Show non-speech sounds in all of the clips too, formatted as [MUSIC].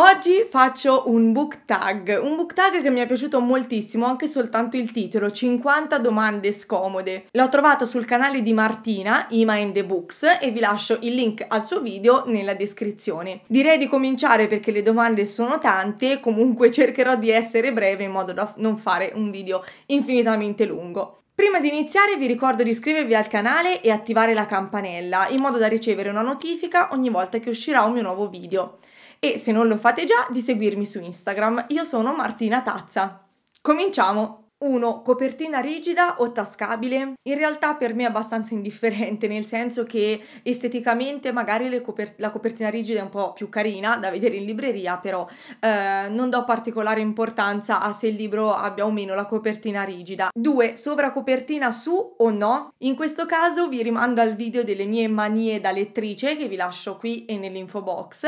Oggi faccio un book tag, un book tag che mi è piaciuto moltissimo, anche soltanto il titolo, 50 domande scomode. L'ho trovato sul canale di Martina, Ima in the Books, e vi lascio il link al suo video nella descrizione. Direi di cominciare perché le domande sono tante, comunque [LAUGHS] cercherò di essere breve in modo da non fare un video infinitamente lungo. Prima di iniziare vi ricordo di iscrivervi al canale e attivare la campanella in modo da ricevere una notifica ogni volta che uscirà un mio nuovo video e se non lo fate già di seguirmi su Instagram. Io sono Martina Tazza. Cominciamo! 1. Copertina rigida o tascabile? In realtà per me è abbastanza [LAUGHS] indifferente, nel senso che esteticamente magari copert la copertina rigida è un po' più carina da vedere in libreria, però eh, non do particolare importanza a se il libro abbia o meno la copertina rigida. 2. Sovracopertina su o no? In questo caso vi rimando al video delle mie manie da lettrice che vi lascio qui e nell'info box,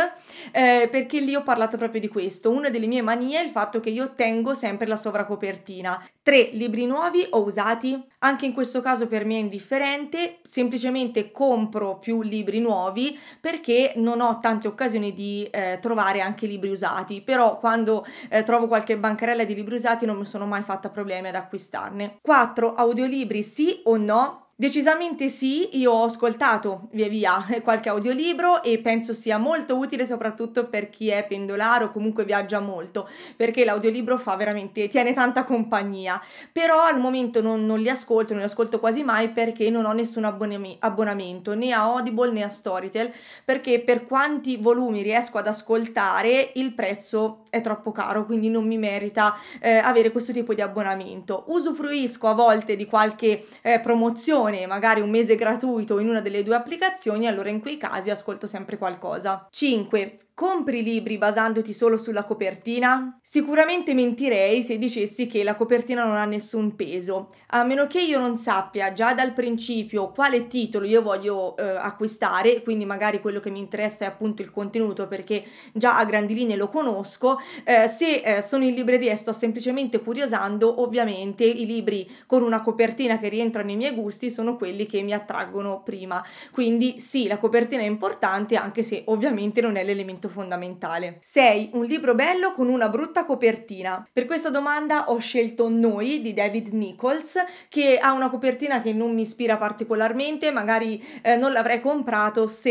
eh, perché lì ho parlato proprio di questo. Una delle mie manie è il fatto che io tengo sempre la sovracopertina. 3 libri nuovi o usati? Anche in questo caso per me è indifferente, semplicemente compro più libri nuovi perché non ho tante occasioni di eh, trovare anche libri usati, però quando eh, trovo qualche bancarella di libri usati non mi sono mai fatta problemi ad acquistarne. 4 audiolibri sì o no? Decisamente sì, io ho ascoltato via via [LAUGHS] qualche audiolibro e penso sia molto utile soprattutto per chi è pendolare o comunque viaggia molto, perché l'audiolibro fa veramente, tiene tanta compagnia. Però al momento non, non li ascolto, non li ascolto quasi mai perché non ho nessun abbon- abbonamento né a Audible né a Storytel, perché per quanti volumi riesco ad ascoltare il prezzo è troppo caro, quindi non mi merita eh, avere questo tipo di abbonamento. Usufruisco a volte di qualche eh, promozione iscrizione, magari un mese gratuito in una delle due applicazioni, allora in quei casi ascolto sempre qualcosa. 5 compri libri basandoti solo sulla copertina? Sicuramente mentirei se dicessi che la copertina non ha nessun peso, a meno che io non sappia già dal principio quale titolo io voglio eh, acquistare, quindi magari quello che mi interessa è appunto il contenuto perché già a grandi linee lo conosco, eh, se eh, sono in libreria e sto semplicemente curiosando, ovviamente i libri con una copertina che rientra nei miei gusti sono quelli che mi attraggono prima. Quindi sì, la copertina è importante anche se ovviamente non è l'elemento fondamentale. 6. un libro bello con una brutta copertina. Per questa domanda ho scelto Noi di David Nichols che ha una copertina che non mi ispira particolarmente, magari eh, non l'avrei comprato se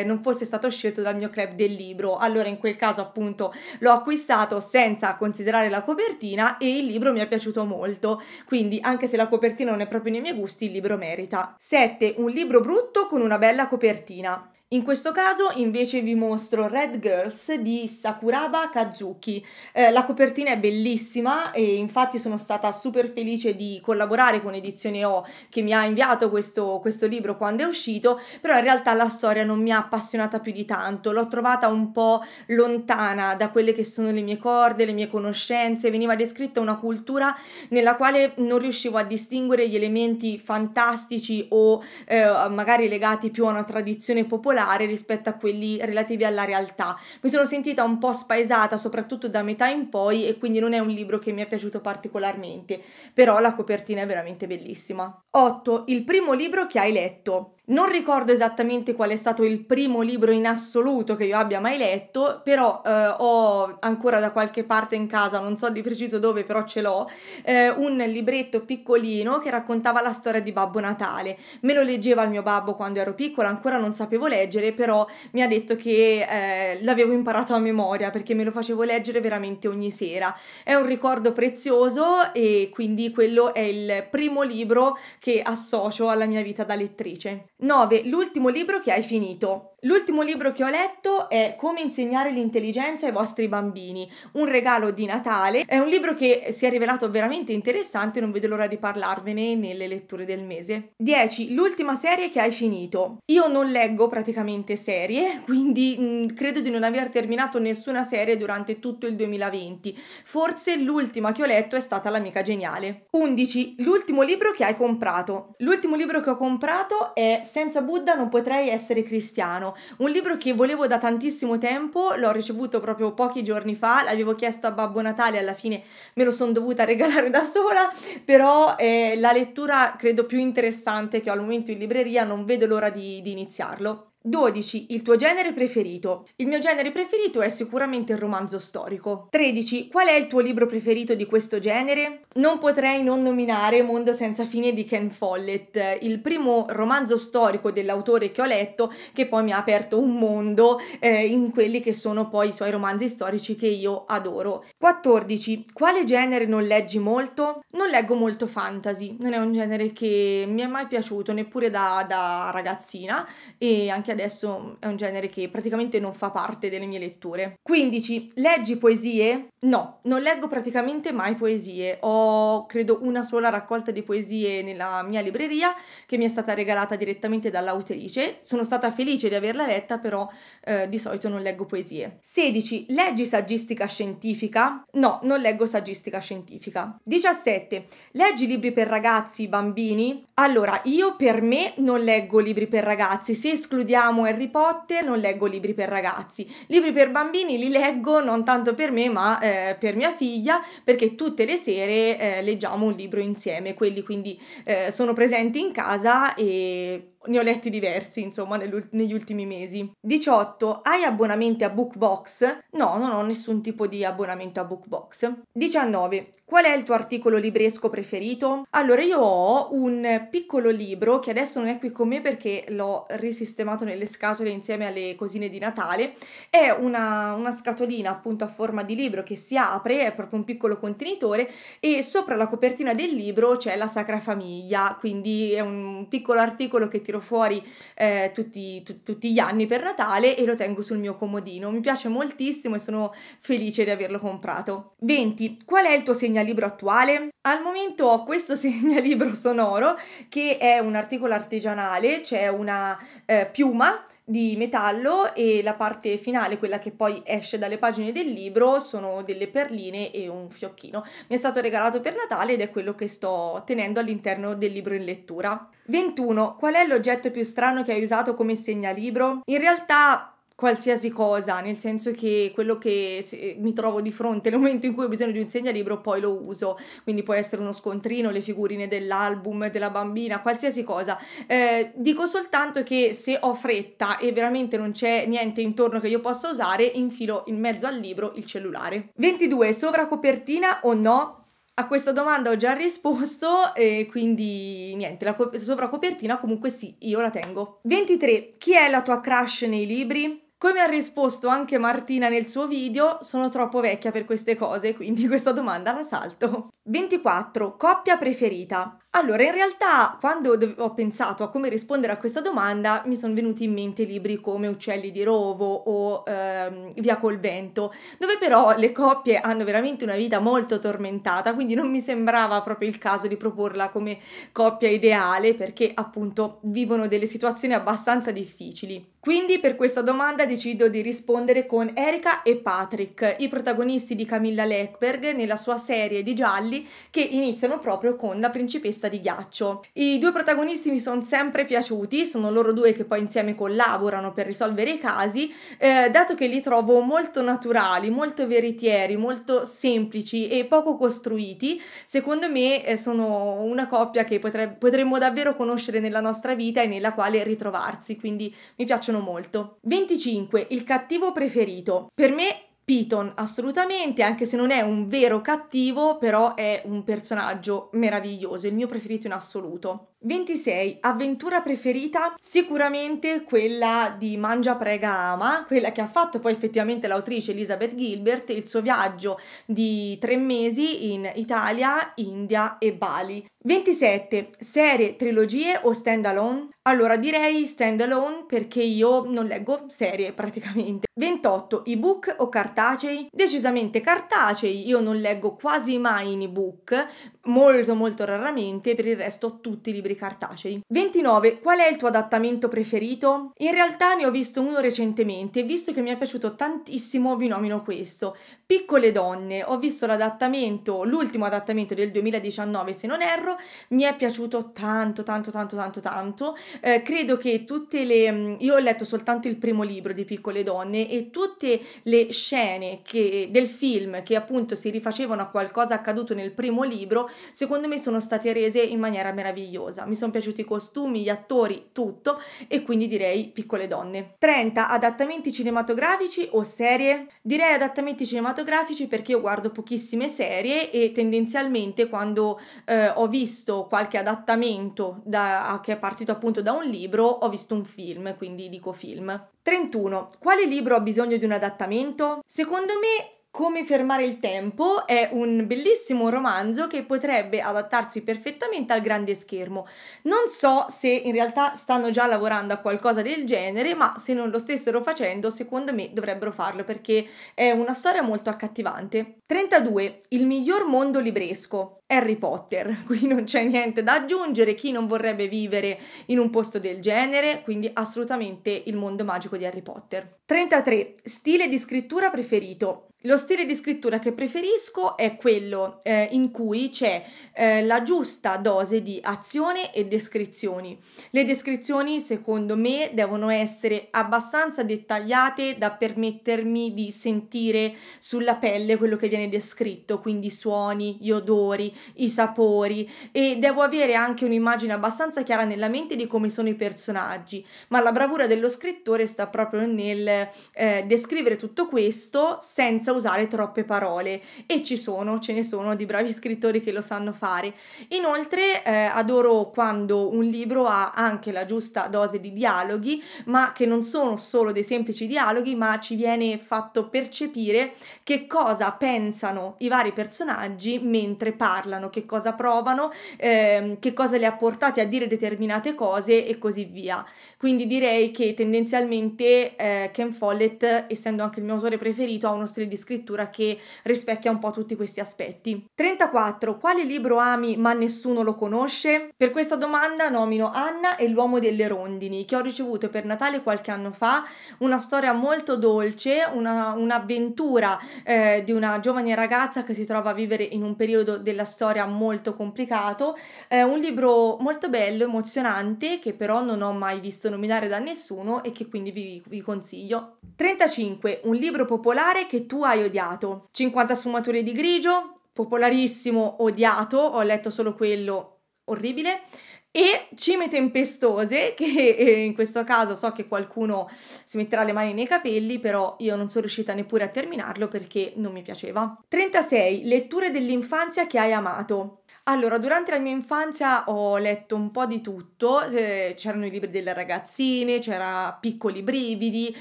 eh, non fosse stato scelto dal mio club del libro. Allora in quel caso appunto l'ho acquistato senza considerare la copertina e il libro mi è piaciuto molto, quindi anche se la copertina non è proprio nei miei gusti, il libro merita. 7. Un libro brutto con una bella copertina. In questo caso invece vi mostro Red Girls di Sakuraba Kazuki. Eh, la copertina è bellissima e infatti sono stata super felice di collaborare con Edizione O che mi ha inviato questo, questo libro quando è uscito, però in realtà la storia non mi ha appassionata più di tanto, l'ho trovata un po' lontana da quelle che sono le mie corde, le mie conoscenze, veniva descritta una cultura nella quale non riuscivo a distinguere gli elementi fantastici o eh, magari legati più a una tradizione popolare particolare rispetto a quelli relativi alla realtà. Mi sono sentita un po' spaesata, soprattutto da metà in poi, e quindi non è un libro che mi è piaciuto particolarmente, però la copertina è veramente bellissima. 8. Il primo libro che hai letto. Non ricordo esattamente qual è stato il primo libro in assoluto che io abbia mai letto, però eh, ho ancora da qualche parte in casa, non so di preciso dove, però ce l'ho, eh, un libretto piccolino che raccontava la storia di Babbo Natale. Me lo leggeva il mio babbo quando ero piccola, ancora non sapevo leggere, però mi ha detto che eh, l'avevo imparato a memoria perché me lo facevo leggere veramente ogni sera. È un ricordo prezioso e quindi quello è il primo libro che associo alla mia vita da lettrice. 9. L'ultimo libro che hai finito. L'ultimo libro che ho letto è Come insegnare l'intelligenza ai vostri bambini, un regalo di Natale. È un libro che si è rivelato veramente interessante, non vedo l'ora di parlarvene nelle letture del mese. 10. L'ultima serie che hai finito. Io non leggo praticamente serie, quindi mh, mm, credo di non aver terminato nessuna serie durante tutto il 2020. Forse l'ultima che ho letto è stata L'amica geniale. 11. L'ultimo libro che hai comprato. L'ultimo libro che ho comprato è senza Buddha non potrei essere cristiano, un libro che volevo da tantissimo tempo, l'ho ricevuto proprio pochi giorni fa, l'avevo chiesto a Babbo Natale, alla fine me lo sono dovuta [LAUGHS] regalare da sola, però è eh, la lettura credo più interessante che ho al momento in libreria, non vedo l'ora di, di iniziarlo. 12. Il tuo genere preferito. Il mio genere preferito è sicuramente il romanzo storico. 13. Qual è il tuo libro preferito di questo genere? Non potrei non nominare Mondo senza fine di Ken Follett, il primo romanzo storico dell'autore che ho letto che poi mi ha aperto un mondo eh, in quelli che sono poi i suoi romanzi storici che io adoro. 14. Quale genere non leggi molto? Non leggo molto fantasy, non è un genere che mi è mai piaciuto neppure da, da ragazzina e anche adesso è un genere che praticamente non fa parte delle mie letture. 15. Leggi poesie? No, non leggo praticamente mai poesie. Ho credo una sola raccolta di poesie nella mia libreria che mi è stata regalata direttamente dall'autrice. Sono stata felice di averla letta, però eh, di solito non leggo poesie. 16. Leggi saggistica scientifica? No, non leggo saggistica scientifica. 17. Leggi libri per ragazzi, bambini? Allora, io per me non leggo libri per ragazzi, se escludiamo amo Harry Potter, non leggo libri per ragazzi. Libri per bambini li leggo non tanto per me ma eh, per mia figlia perché tutte le sere eh, leggiamo un libro insieme, quelli quindi eh, sono presenti in casa e ne ho letti diversi, insomma, negli ultimi mesi. 18. Hai abbonamenti a Bookbox? No, non ho nessun tipo di abbonamento a Bookbox. 19. Qual è il tuo articolo libresco preferito? Allora, io ho un piccolo libro che adesso non è qui con me perché l'ho risistemato nelle scatole insieme alle cosine di Natale. È una, una scatolina appunto a forma di libro che si apre, è proprio un piccolo contenitore e sopra la copertina del libro c'è la Sacra Famiglia, quindi è un piccolo articolo che tiro tiro fuori eh, tutti, tu, tutti gli anni per Natale e lo tengo sul mio comodino. Mi piace moltissimo e sono felice di averlo comprato. 20. Qual è il tuo segnalibro attuale? Al momento ho questo [LAUGHS] segnalibro sonoro che è un articolo artigianale, c'è cioè una eh, piuma di metallo e la parte finale, quella che poi esce dalle pagine del libro, sono delle perline e un fiocchino. Mi è stato regalato per Natale ed è quello che sto tenendo all'interno del libro in lettura. 21. Qual è l'oggetto più strano che hai usato come segnalibro? In realtà qualsiasi cosa, nel senso che quello che mi trovo di fronte nel momento in cui ho bisogno di un segnalibro poi lo uso, quindi può essere uno scontrino, le figurine dell'album, della bambina, qualsiasi cosa. Eh, dico soltanto che se ho fretta e veramente non c'è niente intorno che io possa usare, infilo in mezzo al libro il cellulare. 22. Sovracopertina o no? A questa domanda ho già risposto e quindi niente, la co- sovracopertina comunque sì, io la tengo. 23. Chi è la tua crush nei libri? Come ha risposto anche Martina nel suo video, sono troppo vecchia per queste cose, quindi questa domanda la salto. 24. Coppia preferita. Allora, in realtà, quando ho pensato a come rispondere a questa domanda, mi sono venuti in mente libri come Uccelli di Rovo o ehm, Via col vento, dove però le coppie hanno veramente una vita molto tormentata, quindi non mi sembrava proprio il caso di proporla come coppia ideale, perché appunto vivono delle situazioni abbastanza difficili. Quindi per questa domanda decido di rispondere con Erika e Patrick, i protagonisti di Camilla Leckberg nella sua serie di gialli episodi che iniziano proprio con la principessa di ghiaccio. I due protagonisti mi sono sempre piaciuti, sono loro due che poi insieme collaborano per risolvere i casi, eh, dato che li trovo molto naturali, molto veritieri, molto semplici e poco costruiti, secondo me eh, sono una coppia che potre- potremmo davvero conoscere nella nostra vita e nella quale ritrovarsi, quindi mi piacciono molto. 25. Il cattivo preferito. Per me Piton assolutamente, anche se non è un vero cattivo, però è un personaggio meraviglioso, il mio preferito in assoluto. 26. Avventura preferita? Sicuramente quella di Mangia Prega Ama, quella che ha fatto poi effettivamente l'autrice Elizabeth Gilbert, il suo viaggio di tre mesi in Italia, India e Bali. 27. Serie, trilogie o stand alone? Allora direi stand alone perché io non leggo serie praticamente. 28. Ebook o cartacei? Decisamente cartacei, io non leggo quasi mai in ebook, molto molto raramente, per il resto tutti i libri cartacei. 29. Qual è il tuo adattamento preferito? In realtà ne ho visto uno recentemente e visto che mi è piaciuto tantissimo vi nomino questo. Piccole donne. Ho visto l'adattamento, l'ultimo adattamento del 2019 se non erro, mi è piaciuto tanto tanto tanto tanto tanto. Eh, credo che tutte le... Mm, io ho letto soltanto il primo libro di Piccole donne e tutte le scene che, del film che appunto si rifacevano a qualcosa accaduto nel primo libro, secondo me sono state rese in maniera meravigliosa cosa. Mi sono piaciuti i costumi, gli attori, tutto e quindi direi piccole donne. 30 adattamenti cinematografici o serie? Direi adattamenti cinematografici perché io guardo pochissime serie e tendenzialmente quando eh, ho visto qualche adattamento da, che è partito appunto da un libro ho visto un film, quindi dico film. 31. Quale libro ha bisogno di un adattamento? Secondo me come fermare il tempo è un bellissimo romanzo che potrebbe adattarsi perfettamente al grande schermo. Non so se in realtà stanno già lavorando a qualcosa del genere, ma se non lo stessero facendo, secondo me dovrebbero farlo perché è una storia molto accattivante. 32. Il miglior mondo libresco. Harry Potter, [LAUGHS] qui non c'è niente da aggiungere, chi non vorrebbe vivere in un posto del genere, quindi assolutamente il mondo magico di Harry Potter. 33. Stile di scrittura preferito. Lo stile di scrittura che preferisco è quello eh, in cui c'è eh, la giusta dose di azione e descrizioni. Le descrizioni, secondo me, devono essere abbastanza dettagliate da permettermi di sentire sulla pelle quello che viene descritto, quindi i suoni, gli odori, i sapori e devo avere anche un'immagine abbastanza chiara nella mente di come sono i personaggi, ma la bravura dello scrittore sta proprio nel eh, descrivere tutto questo senza usare troppe parole e ci sono, ce ne sono di bravi scrittori che lo sanno fare. Inoltre eh, adoro quando un libro ha anche la giusta dose di dialoghi, ma che non sono solo dei semplici dialoghi, ma ci viene fatto percepire che cosa pensano i vari personaggi mentre parlano, che cosa provano, ehm, che cosa li ha portati a dire determinate cose e così via. Quindi direi che tendenzialmente eh, Ken Follett, essendo anche il mio autore preferito, ha uno stile di di scrittura che rispecchia un po' tutti questi aspetti. 34. Quale libro ami ma nessuno lo conosce? Per questa domanda nomino Anna e l'uomo delle rondini che ho ricevuto per Natale qualche anno fa, una storia molto dolce, una, un'avventura eh, di una giovane ragazza che si trova a vivere in un periodo della storia molto complicato, eh, un libro molto bello, emozionante che però non ho mai visto nominare da nessuno e che quindi vi, vi consiglio. 35. Un libro popolare che tu hai odiato? 50 sfumature di grigio, popolarissimo, odiato, ho letto solo quello, orribile e cime tempestose [LAUGHS] che eh, in questo caso so che qualcuno si metterà le mani nei capelli però io non sono riuscita neppure a terminarlo perché non mi piaceva 36 letture dell'infanzia che hai amato allora, durante la mia infanzia ho letto un po' di tutto, eh, c'erano i libri delle ragazzine, c'era Piccoli brividi,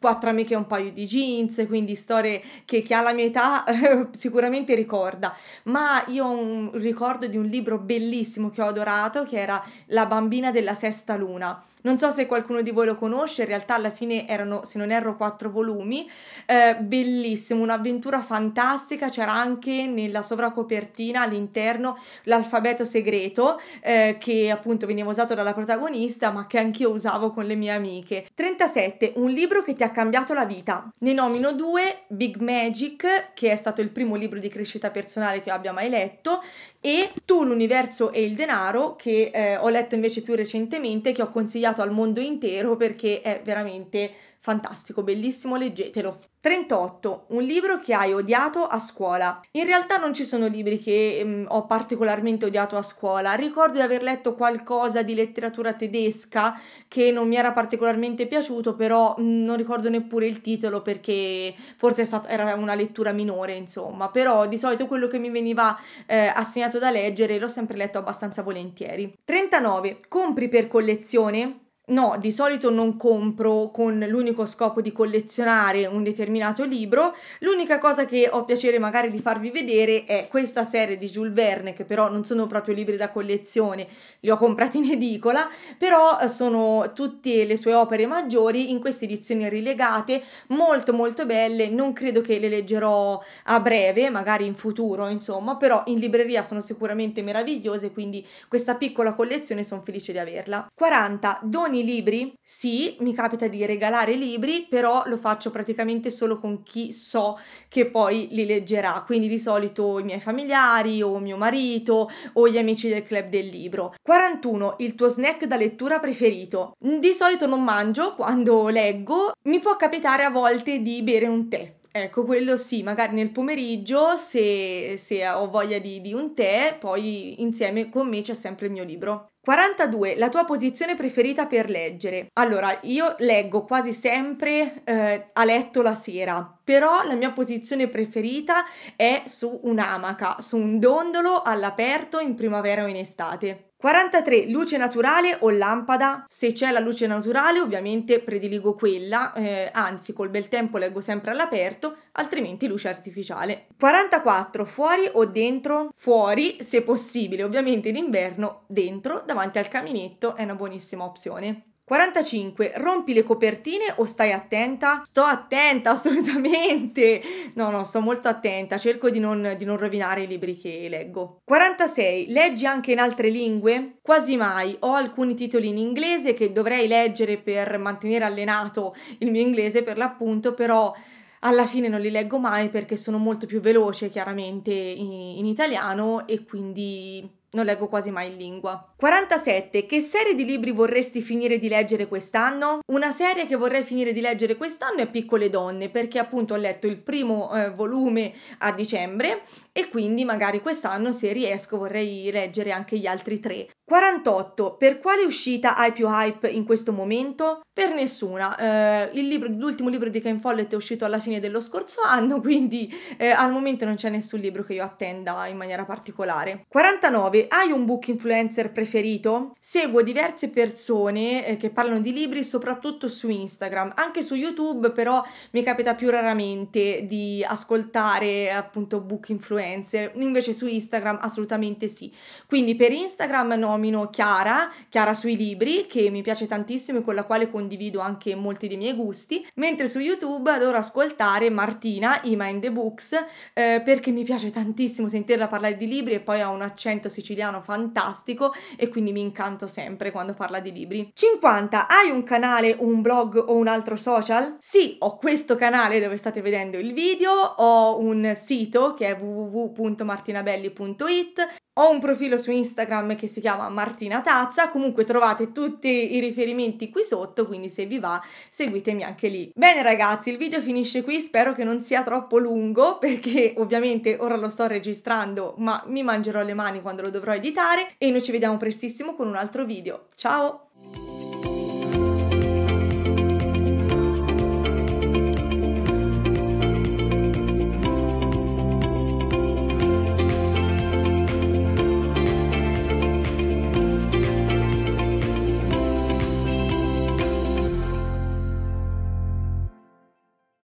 Quattro amiche e un paio di jeans, quindi storie che chi ha la mia età eh, [LAUGHS] sicuramente ricorda, ma io ho un ricordo di un libro bellissimo che ho adorato che era La bambina della sesta luna non so se qualcuno di voi lo conosce, in realtà alla fine erano, se non erro, quattro volumi. Eh, bellissimo, un'avventura fantastica, c'era anche nella sovracopertina all'interno l'alfabeto segreto eh, che appunto veniva usato dalla protagonista, ma che anch'io usavo con le mie amiche. 37. Un libro che ti ha cambiato la vita. Ne nomino due, Big Magic, che è stato il primo libro di crescita personale che abbia mai letto, e Tu, l'universo e il denaro, che eh, ho letto invece più recentemente, che ho consigliato dato al mondo intero perché è veramente Fantastico, bellissimo, leggetelo. 38. Un libro che hai odiato a scuola. In realtà non ci sono libri che mh, mm, ho particolarmente odiato a scuola. Ricordo di aver letto qualcosa di letteratura tedesca che non mi era particolarmente piaciuto, però mh, mm, non ricordo neppure il titolo perché forse stata, era una lettura minore, insomma. Però di solito quello che mi veniva eh, assegnato da leggere l'ho sempre letto abbastanza volentieri. 39. Compri per collezione? No, di solito non compro con l'unico scopo di collezionare un determinato libro. L'unica cosa che ho piacere magari di farvi vedere è questa serie di Jules Verne, che però non sono proprio libri da collezione, li ho comprati in edicola, però sono tutte le sue opere maggiori in queste edizioni rilegate, molto molto belle, non credo che le leggerò a breve, magari in futuro, insomma, però in libreria sono sicuramente meravigliose, quindi questa piccola collezione sono felice di averla. 40 doni i libri? Sì, mi capita di regalare libri, però lo faccio praticamente solo con chi so che poi li leggerà, quindi di solito i miei familiari o mio marito o gli amici del club del libro. 41. Il tuo snack da lettura preferito. Mm, di solito non mangio quando leggo, mi può capitare a volte di bere un tè. Ecco, quello sì, magari nel pomeriggio, se, se ho voglia di, di, un tè, poi insieme con me c'è sempre il mio libro. 42. La tua posizione preferita per leggere. Allora, io leggo quasi sempre eh, a letto la sera, però la mia posizione preferita è su un'amaca, su un dondolo all'aperto in primavera o in estate. 43 luce naturale o lampada, se c'è la luce naturale ovviamente prediligo quella, eh, anzi col bel tempo leggo sempre all'aperto, altrimenti luce artificiale. 44 fuori o dentro? Fuori se possibile, ovviamente in inverno dentro davanti al caminetto è una buonissima opzione. 45. Rompi le copertine o stai attenta? Sto attenta [LAUGHS] assolutamente. No, no, sto molto attenta. Cerco di non, di non, rovinare i libri che leggo. 46. Leggi anche in altre lingue? Quasi mai. Ho alcuni titoli in inglese che dovrei leggere per mantenere allenato il mio inglese per l'appunto, però alla fine non li leggo mai perché sono molto più veloce chiaramente in, in italiano e quindi non leggo quasi mai in lingua. 47. Che serie di libri vorresti finire di leggere quest'anno? Una serie che vorrei finire di leggere quest'anno è Piccole donne, perché appunto ho letto il primo eh, volume a dicembre e quindi magari quest'anno se riesco vorrei leggere anche gli altri tre. 48. Per quale uscita hai più hype in questo momento? Per nessuna. Eh, l'ultimo libro, libro di Ken Follett è uscito alla fine dello scorso [LAUGHS] anno, quindi eh, al momento non c'è nessun libro che io attenda in maniera particolare. 49. Hai un book influencer preferito? preferito, seguo diverse persone eh, che parlano di libri soprattutto su Instagram, anche su YouTube però mi capita più raramente di ascoltare appunto book influencer, invece su Instagram assolutamente sì. Quindi per Instagram nomino Chiara, Chiara sui libri, che mi piace tantissimo e con la quale condivido anche molti dei miei gusti, mentre su YouTube adoro ascoltare Martina, Ima in the Books, eh, perché mi piace tantissimo sentirla parlare di libri e poi ha un accento siciliano fantastico e quindi mi incanto sempre quando parla di libri. 50. Hai un canale, un blog o un altro social? Sì, ho questo canale dove state vedendo il video, ho un sito che è www.martinabelli.it ho un profilo su Instagram che si chiama Martina Tazza, comunque trovate tutti i riferimenti qui sotto, quindi se vi va seguitemi anche lì. Bene ragazzi, il video finisce qui, spero che non sia troppo lungo [LAUGHS] perché ovviamente ora lo sto registrando ma mi mangerò le mani quando lo dovrò editare e noi ci vediamo prestissimo con un altro video. Ciao!